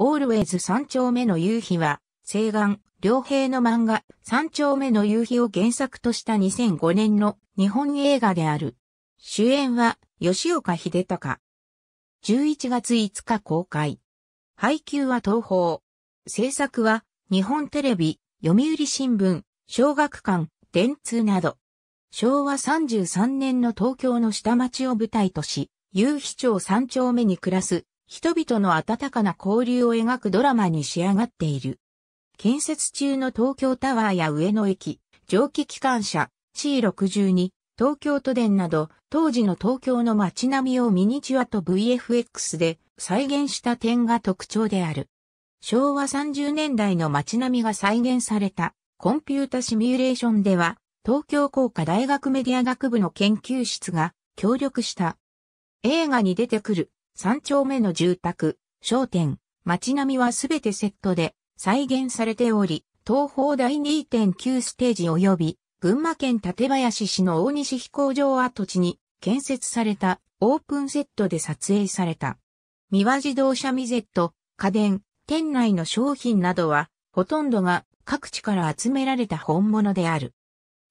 オールウェイズ三丁目の夕日は、西岸、両平の漫画、三丁目の夕日を原作とした2005年の日本映画である。主演は、吉岡秀隆。11月5日公開。配給は東宝。制作は、日本テレビ、読売新聞、小学館、電通など。昭和33年の東京の下町を舞台とし、夕日町三丁目に暮らす人々の温かな交流を描くドラマに仕上がっている。建設中の東京タワーや上野駅、蒸気機関車、C62、東京都電など、当時の東京の街並みをミニチュアと VFX で再現した点が特徴である。昭和30年代の街並みが再現されたコンピュータシミュレーションでは、東京工科大学メディア学部の研究室が協力した。映画に出てくる3丁目の住宅、商店、街並みはすべてセットで再現されており、東方第2.9ステージ及び群馬県館林市の大西飛行場跡地に建設されたオープンセットで撮影された。三輪自動車ミゼット、家電、店内の商品などは、ほとんどが各地から集められた本物である。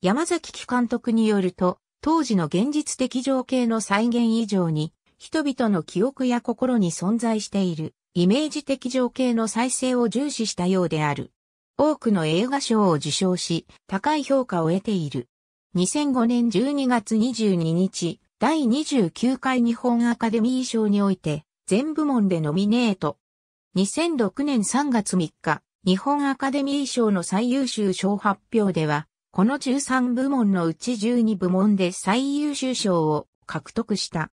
山崎機監督によると、当時の現実的情景の再現以上に、人々の記憶や心に存在しているイメージ的情景の再生を重視したようである。多くの映画賞を受賞し、高い評価を得ている。2005年12月22日、第29回日本アカデミー賞において、全部門でノミネート。2006年3月3日、日本アカデミー賞の最優秀賞発表では、この13部門のうち12部門で最優秀賞を獲得した。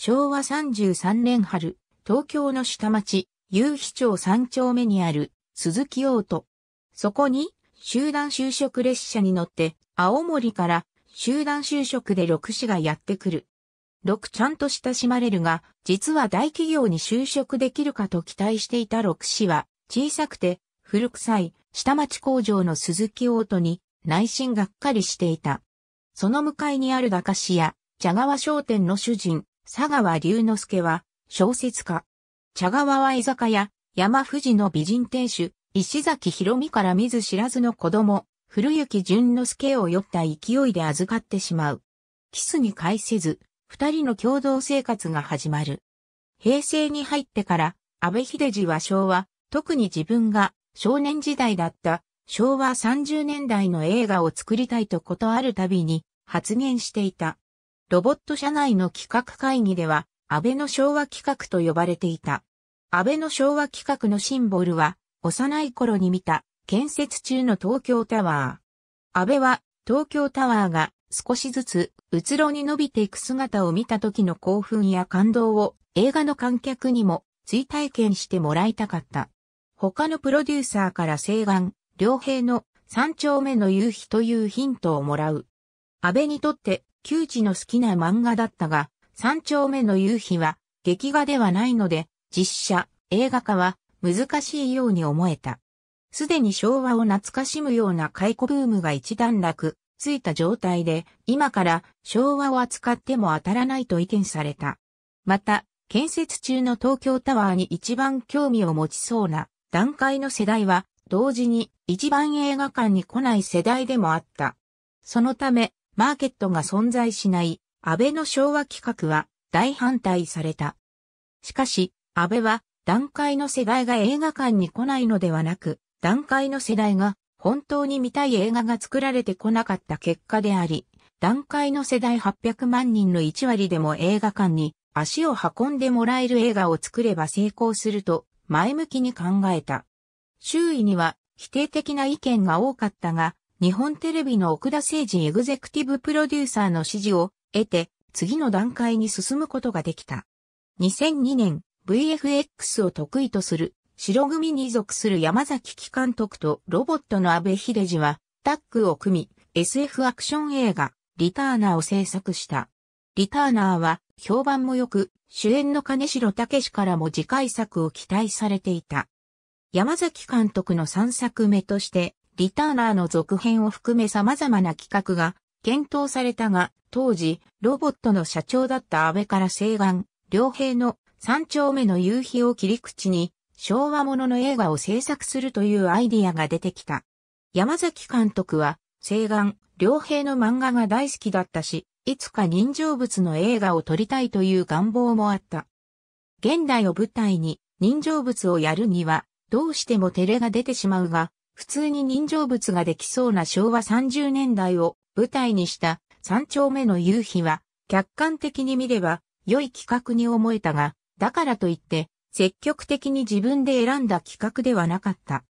昭和33年春、東京の下町、夕日町三丁目にある鈴木大都。そこに集団就職列車に乗って青森から集団就職で六市がやってくる。六ちゃんと親しまれるが、実は大企業に就職できるかと期待していた六市は、小さくて古臭い下町工場の鈴木大都に内心がっかりしていた。その向かいにある駄菓子屋、茶川商店の主人、佐川龍之介は、小説家。茶川は居酒屋、山富士の美人亭主、石崎博美から見ず知らずの子供、古雪淳之介を酔った勢いで預かってしまう。キスに介せず、二人の共同生活が始まる。平成に入ってから、安倍秀治は昭和、特に自分が少年時代だった昭和30年代の映画を作りたいとことあるたびに発言していた。ロボット社内の企画会議では、安倍の昭和企画と呼ばれていた。安倍の昭和企画のシンボルは、幼い頃に見た、建設中の東京タワー。安倍は、東京タワーが少しずつ、うつろに伸びていく姿を見た時の興奮や感動を、映画の観客にも追体験してもらいたかった。他のプロデューサーから西岸、両平の三丁目の夕日というヒントをもらう。安倍にとって旧知の好きな漫画だったが、三丁目の夕日は劇画ではないので、実写、映画化は難しいように思えた。すでに昭和を懐かしむような解雇ブームが一段落、ついた状態で、今から昭和を扱っても当たらないと意見された。また、建設中の東京タワーに一番興味を持ちそうな段階の世代は、同時に一番映画館に来ない世代でもあった。そのため、マーケットが存在しない安倍の昭和企画は大反対された。しかし、安倍は団塊の世代が映画館に来ないのではなく、団塊の世代が本当に見たい映画が作られてこなかった結果であり、団塊の世代800万人の1割でも映画館に足を運んでもらえる映画を作れば成功すると前向きに考えた。周囲には否定的な意見が多かったが、日本テレビの奥田誠人エグゼクティブプロデューサーの指示を得て次の段階に進むことができた。2002年 VFX を得意とする白組に属する山崎機監督とロボットの安部秀治はタッグを組み SF アクション映画リターナーを制作した。リターナーは評判も良く主演の金城武からも次回作を期待されていた。山崎監督の3作目としてリターナーの続編を含め様々な企画が検討されたが、当時、ロボットの社長だった安倍から西岸、良平の三丁目の夕日を切り口に、昭和ものの映画を制作するというアイディアが出てきた。山崎監督は、西岸、良平の漫画が大好きだったし、いつか人情物の映画を撮りたいという願望もあった。現代を舞台に人情物をやるには、どうしても照れが出てしまうが、普通に人情物ができそうな昭和30年代を舞台にした三丁目の夕日は、客観的に見れば良い企画に思えたが、だからといって、積極的に自分で選んだ企画ではなかった。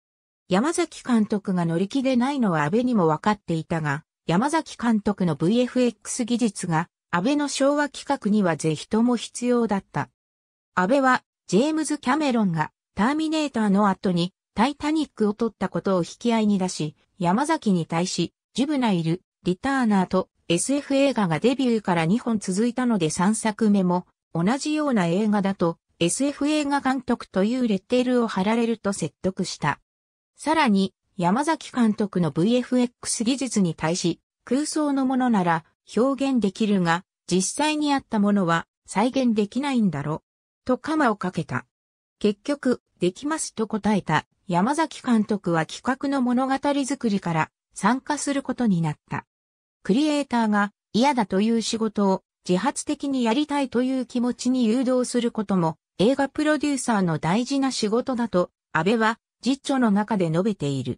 山崎監督が乗り気でないのは安倍にも分かっていたが、山崎監督の VFX 技術が安倍の昭和企画にはぜひとも必要だった。安倍はジェームズ・キャメロンがターミネーターの後にタイタニックを取ったことを引き合いに出し、山崎に対し、ジュブナイル、リターナーと SF 映画がデビューから2本続いたので3作目も同じような映画だと SF 映画監督というレッテルを貼られると説得した。さらに山崎監督の VFX 技術に対し空想のものなら表現できるが実際にあったものは再現できないんだろ。と鎌をかけた。結局できますと答えた山崎監督は企画の物語作りから参加することになった。クリエイターが嫌だという仕事を自発的にやりたいという気持ちに誘導することも映画プロデューサーの大事な仕事だと安倍は実著の中で述べている。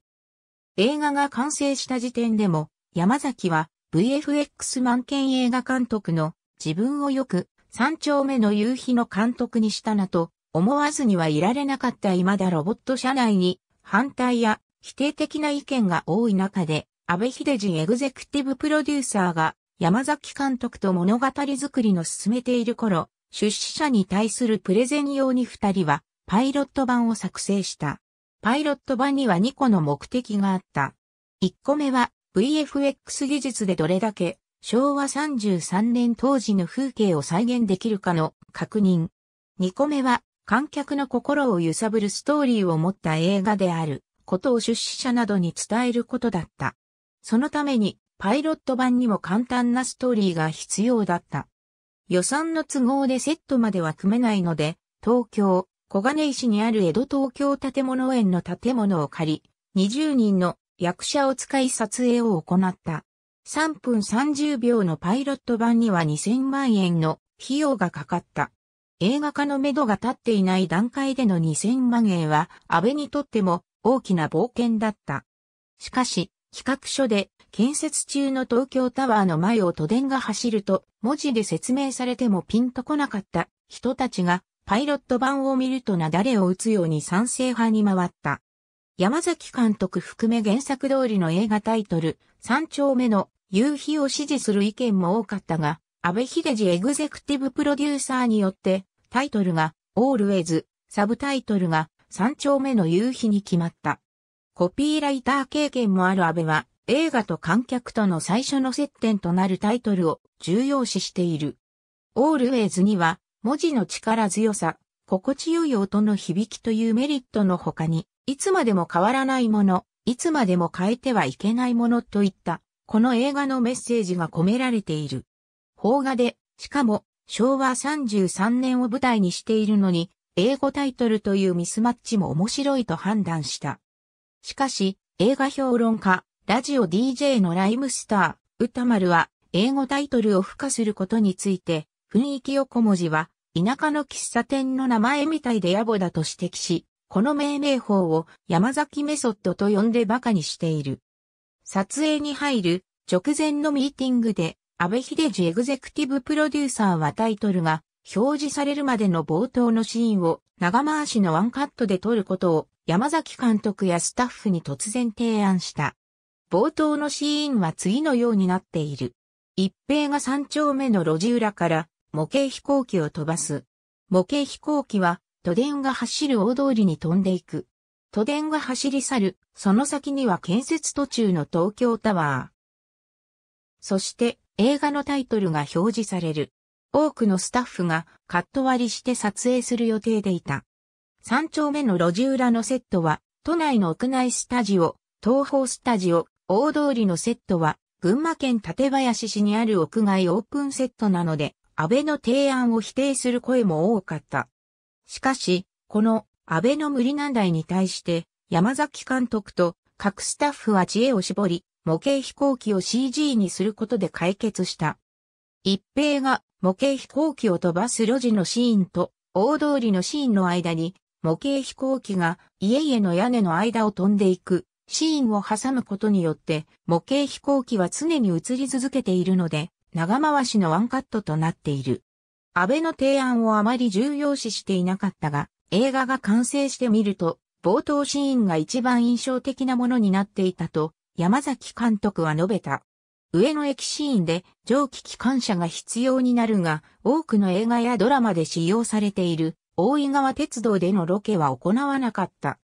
映画が完成した時点でも山崎は VFX 満件映画監督の自分をよく三丁目の夕日の監督にしたなと思わずにはいられなかった未だロボット社内に反対や否定的な意見が多い中で、安倍秀治エグゼクティブプロデューサーが山崎監督と物語作りの進めている頃、出資者に対するプレゼン用に二人はパイロット版を作成した。パイロット版には2個の目的があった。1個目は VFX 技術でどれだけ昭和33年当時の風景を再現できるかの確認。2個目は観客の心を揺さぶるストーリーを持った映画であることを出資者などに伝えることだった。そのためにパイロット版にも簡単なストーリーが必要だった。予算の都合でセットまでは組めないので、東京、小金井市にある江戸東京建物園の建物を借り、20人の役者を使い撮影を行った。3分30秒のパイロット版には2000万円の費用がかかった。映画化のめどが立っていない段階での2000万円は、安倍にとっても大きな冒険だった。しかし、企画書で建設中の東京タワーの前を都電が走ると文字で説明されてもピンとこなかった人たちがパイロット版を見るとなだれを打つように賛成派に回った。山崎監督含め原作通りの映画タイトル、三丁目の夕日を支持する意見も多かったが、安倍秀治エグゼクティブプロデューサーによってタイトルが、Always、サブタイトルが、三丁目の夕日に決まった。コピーライター経験もある安倍は、映画と観客との最初の接点となるタイトルを重要視している。Always には、文字の力強さ、心地よい音の響きというメリットの他に、いつまでも変わらないもの、いつまでも変えてはいけないものといった、この映画のメッセージが込められている。邦画で、しかも、昭和33年を舞台にしているのに、英語タイトルというミスマッチも面白いと判断した。しかし、映画評論家、ラジオ DJ のライムスター、歌丸は、英語タイトルを付加することについて、雰囲気横文字は、田舎の喫茶店の名前みたいで野暮だと指摘し、この命名法を山崎メソッドと呼んで馬鹿にしている。撮影に入る直前のミーティングで安倍秀治エグゼクティブプロデューサーはタイトルが表示されるまでの冒頭のシーンを長回しのワンカットで撮ることを山崎監督やスタッフに突然提案した。冒頭のシーンは次のようになっている。一平が三丁目の路地裏から模型飛行機を飛ばす。模型飛行機は都電が走る大通りに飛んでいく。都電が走り去る、その先には建設途中の東京タワー。そして、映画のタイトルが表示される。多くのスタッフがカット割りして撮影する予定でいた。三丁目の路地裏のセットは、都内の屋内スタジオ、東宝スタジオ、大通りのセットは、群馬県館林市にある屋外オープンセットなので、安倍の提案を否定する声も多かった。しかし、この安倍の無理難題に対して、山崎監督と各スタッフは知恵を絞り、模型飛行機を CG にすることで解決した。一平が模型飛行機を飛ばす路地のシーンと大通りのシーンの間に模型飛行機が家々の屋根の間を飛んでいくシーンを挟むことによって模型飛行機は常に映り続けているので長回しのワンカットとなっている。安倍の提案をあまり重要視していなかったが映画が完成してみると冒頭シーンが一番印象的なものになっていたと山崎監督は述べた。上野駅シーンで蒸気機関車が必要になるが、多くの映画やドラマで使用されている大井川鉄道でのロケは行わなかった。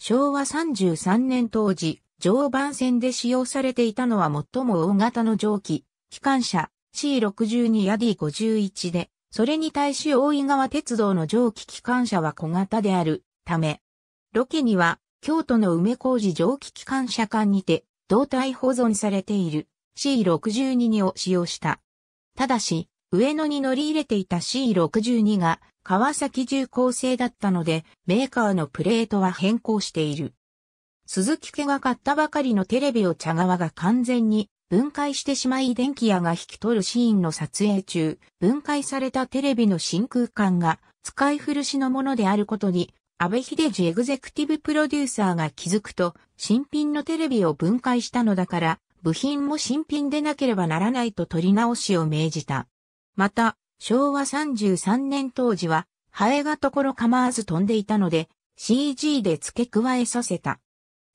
昭和33年当時、常磐線で使用されていたのは最も大型の蒸気、機関車 C62 や D51 で、それに対し大井川鉄道の蒸気機関車は小型であるため、ロケには京都の梅小路蒸気機関車間にて胴体保存されている C62 を使用した。ただし、上野に乗り入れていた C62 が川崎重工製だったので、メーカーのプレートは変更している。鈴木家が買ったばかりのテレビを茶川が完全に分解してしまい電気屋が引き取るシーンの撮影中、分解されたテレビの真空管が使い古しのものであることに安倍秀治エグゼクティブプロデューサーが気づくと、新品のテレビを分解したのだから、部品も新品でなければならないと取り直しを命じた。また、昭和33年当時は、ハエがところ構わず飛んでいたので、CG で付け加えさせた。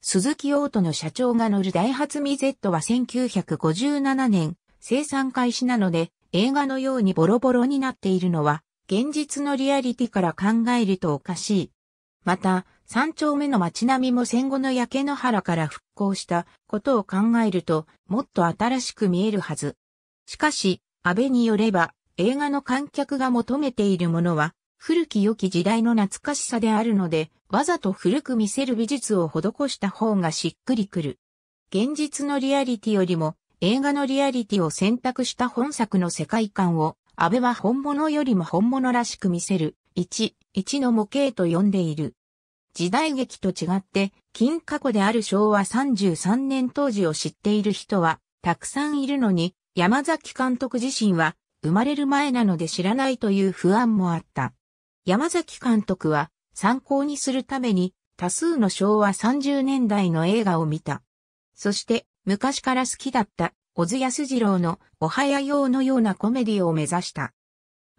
鈴木オートの社長が乗るダイハツミ Z は1957年生産開始なので映画のようにボロボロになっているのは現実のリアリティから考えるとおかしい。また、三丁目の街並みも戦後の焼け野原から復興したことを考えると、もっと新しく見えるはず。しかし、安倍によれば、映画の観客が求めているものは、古き良き時代の懐かしさであるので、わざと古く見せる美術を施した方がしっくりくる。現実のリアリティよりも、映画のリアリティを選択した本作の世界観を、安倍は本物よりも本物らしく見せる。1、一の模型と呼んでいる。時代劇と違って、金過去である昭和33年当時を知っている人は、たくさんいるのに、山崎監督自身は、生まれる前なので知らないという不安もあった。山崎監督は、参考にするために、多数の昭和30年代の映画を見た。そして、昔から好きだった、小津安二郎の、おはやようのようなコメディを目指した。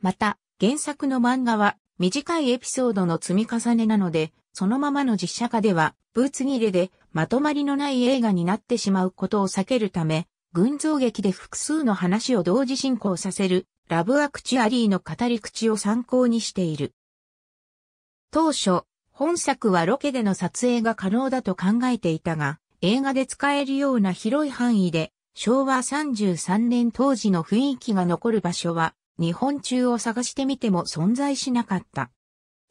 また、原作の漫画は、短いエピソードの積み重ねなので、そのままの実写化では、ブーツ切れでまとまりのない映画になってしまうことを避けるため、群像劇で複数の話を同時進行させる、ラブアクチュアリーの語り口を参考にしている。当初、本作はロケでの撮影が可能だと考えていたが、映画で使えるような広い範囲で、昭和33年当時の雰囲気が残る場所は日本中を探してみても存在しなかった。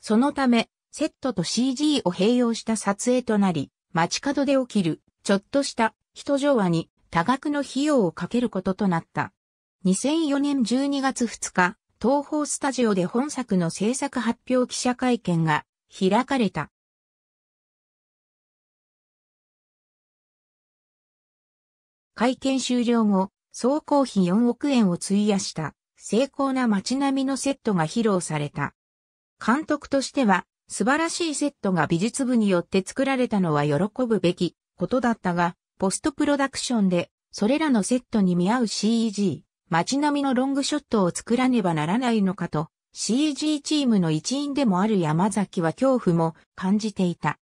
そのため、セットと CG を併用した撮影となり、街角で起きる、ちょっとした人情話に多額の費用をかけることとなった。2004年12月2日、東宝スタジオで本作の制作発表記者会見が開かれた。会見終了後、総工費4億円を費やした精巧な街並みのセットが披露された。監督としては、素晴らしいセットが美術部によって作られたのは喜ぶべきことだったが、ポストプロダクションで、それらのセットに見合う CEG、街並みのロングショットを作らねばならないのかと、CEG チームの一員でもある山崎は恐怖も感じていた。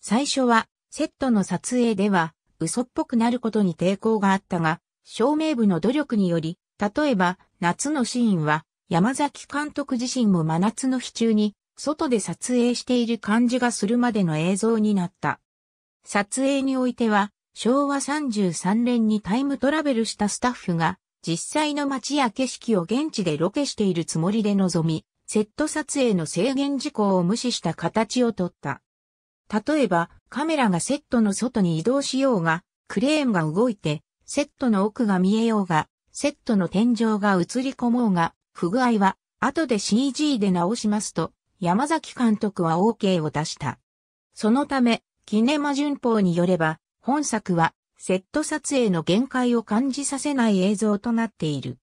最初は、セットの撮影では、嘘っぽくなることに抵抗があったが、照明部の努力により、例えば、夏のシーンは、山崎監督自身も真夏の日中に、外で撮影している感じがするまでの映像になった。撮影においては、昭和33年にタイムトラベルしたスタッフが、実際の街や景色を現地でロケしているつもりで臨み、セット撮影の制限事項を無視した形をとった。例えば、カメラがセットの外に移動しようが、クレーンが動いて、セットの奥が見えようが、セットの天井が映り込もうが、不具合は後で CG で直しますと、山崎監督は OK を出した。そのため、キネマ旬報によれば、本作はセット撮影の限界を感じさせない映像となっている。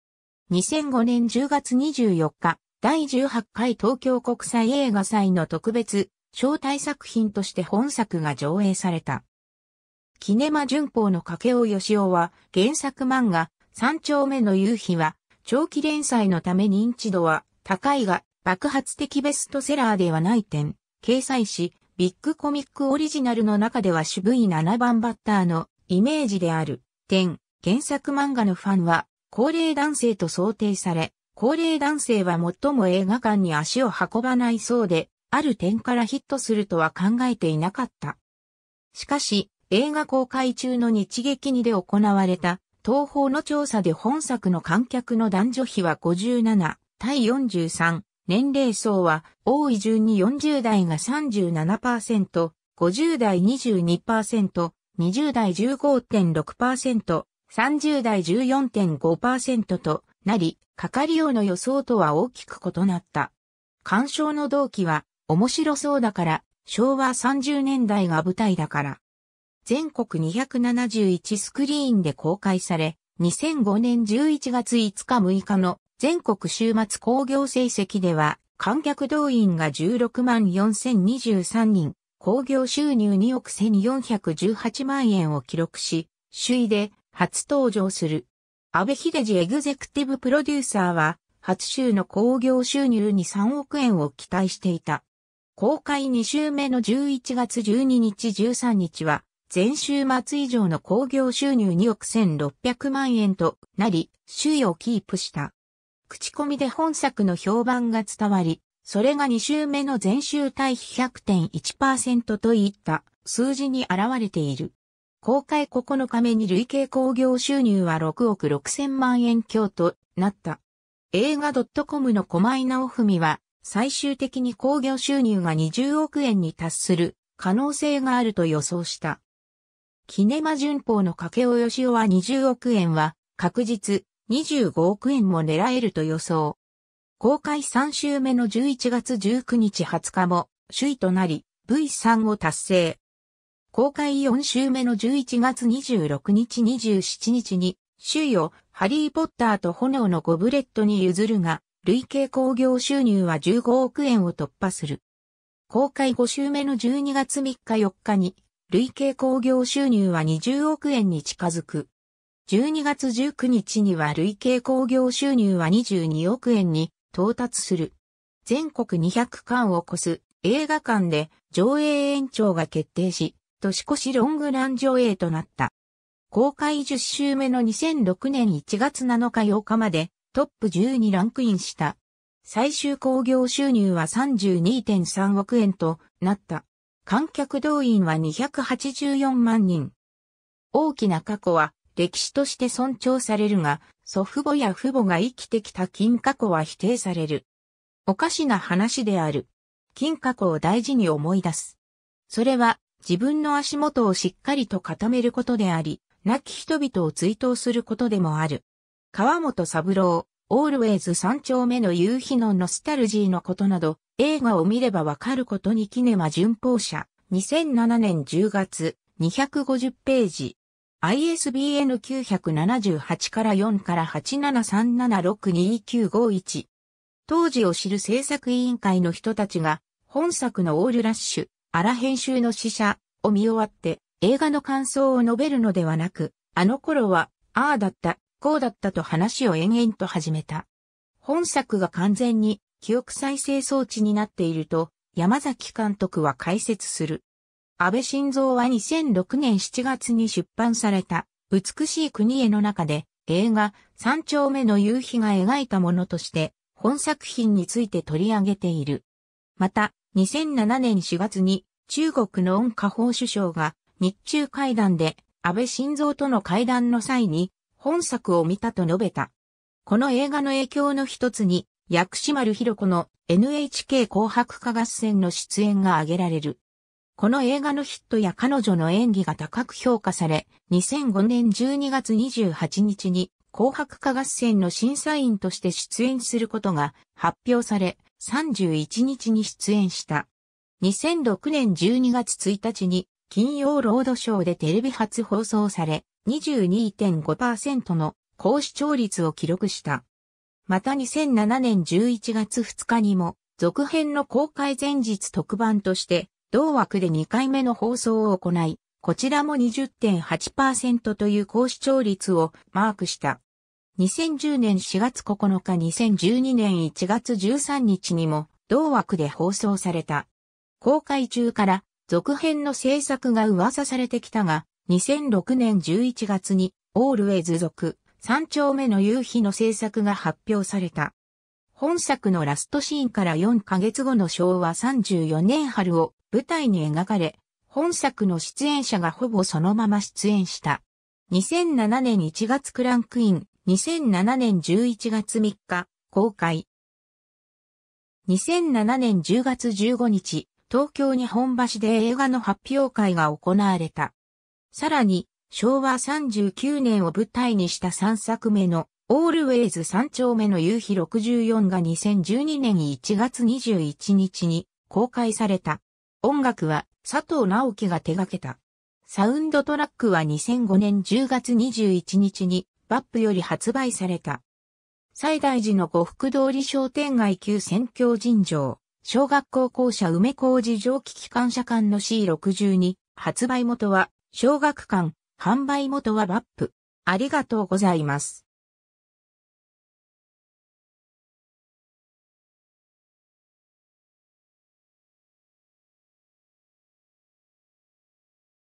2005年10月24日、第18回東京国際映画祭の特別招待作品として本作が上映された。キネマ旬報の掛尾義雄は原作漫画三丁目の夕日は、長期連載のため認知度は高いが、爆発的ベストセラーではない点、掲載し、ビッグコミックオリジナルの中では渋い7番バッターのイメージである点、原作漫画のファンは高齢男性と想定され、高齢男性は最も映画館に足を運ばないそうで、ある点からヒットするとは考えていなかった。しかし、映画公開中の日劇にで行われた東方の調査で本作の観客の男女比は57対43、年齢層は多い順に40代が37%、50代22%、20代15.6%、30代 14.5%, となり、かかりようの予想とは大きく異なった。鑑賞の動機は、面白そうだから、昭和30年代が舞台だから、全国271スクリーンで公開され、2005年11月5日6日の全国週末興行成績では、観客動員が16万4023人、興行収入2億1418万円を記録し、首位で初登場する。安倍秀治エグゼクティブプロデューサーは、初週の興行収入に3億円を期待していた。公開2週目の11月12日13日は、前週末以上の興行収入2億1600万円となり、首位をキープした。口コミで本作の評判が伝わり、それが2週目の前週対比100.1%といった数字に現れている。公開9日目に累計興行収入は6億6000万円強となった。映画 .com の狛前直文は、最終的に興行収入が20億円に達する可能性があると予想した。キネマ旬報の掛尾しおは20億円は確実25億円も狙えると予想。公開3週目の11月19日20日も首位となり V3 を達成。公開4週目の11月26日27日に首位をハリーポッターと炎のゴブレットに譲るが、累計興行収入は15億円を突破する。公開5週目の12月3日4日に累計興行収入は20億円に近づく。12月19日には累計興行収入は22億円に到達する。全国200巻を超す映画館で上映延長が決定し、年越しロングラン上映となった。公開10週目の2006年1月7日8日までトップ10にランクインした。最終興行収入は32.3億円となった。観客動員は284万人。大きな過去は歴史として尊重されるが、祖父母や父母が生きてきた金過去は否定される。おかしな話である。金過去を大事に思い出す。それは自分の足元をしっかりと固めることであり、亡き人々を追悼することでもある。川本三郎。オールウェイズ三丁目の夕日のノスタルジーのことなど、映画を見ればわかることにキネマ巡報社、2007年10月、250ページ。ISBN 978から4から873762951。当時を知る制作委員会の人たちが、本作のオールラッシュ、アラ編集の使者を見終わって、映画の感想を述べるのではなく、あの頃は、ああだった、こうだったと話を延々と始めた。本作が完全に記憶再生装置になっていると山崎監督は解説する。安倍晋三は2006年7月に出版された美しい国への中で映画三丁目の夕日が描いたものとして本作品について取り上げている。また2007年4月に中国の恩家宝首相が日中会談で安倍晋三との会談の際に本作を見たと述べた。この映画の影響の一つに、薬師丸ひろ子の NHK 紅白歌合戦の出演が挙げられる。この映画のヒットや彼女の演技が高く評価され、2005年12月28日に紅白歌合戦の審査員として出演することが発表され、31日に出演した。2006年12月1日に金曜ロードショーでテレビ初放送され、22.5%の高視聴率を記録した。また2007年11月2日にも、続編の公開前日特番として、同枠で2回目の放送を行い、こちらも20.8%という高視聴率をマークした。2010年4月9日2012年1月13日にも同枠で放送された。公開中から続編の制作が噂されてきたが、2006年11月に、オールウェイズ族、三丁目の夕日の制作が発表された。本作のラストシーンから4ヶ月後の昭和34年春を舞台に描かれ、本作の出演者がほぼそのまま出演した。2007年1月クランクイン、2007年11月3日、公開。2007年10月15日、東京日本橋で映画の発表会が行われた。さらに、昭和39年を舞台にした3作目の、オールウェイズ3丁目の夕日64が2012年1月21日に公開された。音楽は佐藤直樹が手掛けた。サウンドトラックは2005年10月21日にバップより発売された。西大寺の呉服通り商店街旧選挙尋常、小学校校舎梅小事蒸気機関車館の C62、発売元は小学館、販売元はバップ。ありがとうございます。